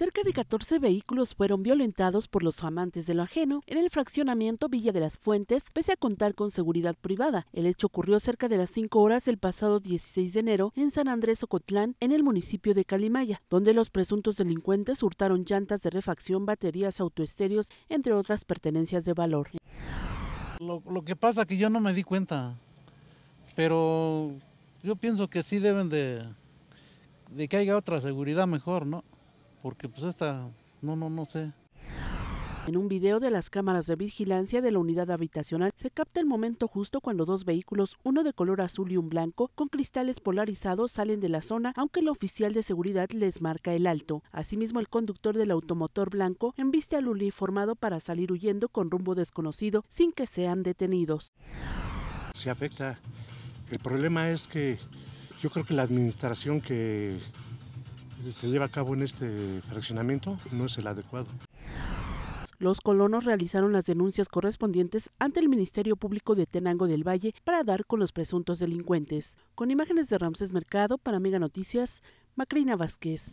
Cerca de 14 vehículos fueron violentados por los amantes de lo ajeno en el fraccionamiento Villa de las Fuentes, pese a contar con seguridad privada. El hecho ocurrió cerca de las 5 horas el pasado 16 de enero en San Andrés Ocotlán, en el municipio de Calimaya, donde los presuntos delincuentes hurtaron llantas de refacción, baterías, autoesterios, entre otras pertenencias de valor. Lo, que pasa es que yo no me di cuenta, pero yo pienso que sí deben de, de que haya otra seguridad mejor, ¿no? porque pues hasta... no, no, no sé. En un video de las cámaras de vigilancia de la unidad habitacional se capta el momento justo cuando dos vehículos, uno de color azul y un blanco, con cristales polarizados salen de la zona, aunque el oficial de seguridad les marca el alto. Asimismo, el conductor del automotor blanco embiste al formado para salir huyendo con rumbo desconocido sin que sean detenidos. Se afecta. El problema es que yo creo que la administración que se lleva a cabo en este fraccionamiento no es el adecuado. Los colonos realizaron las denuncias correspondientes ante el Ministerio Público de Tenango del Valle para dar con los presuntos delincuentes. Con imágenes de Ramsés Mercado, para Mega Noticias, Macrina Vázquez.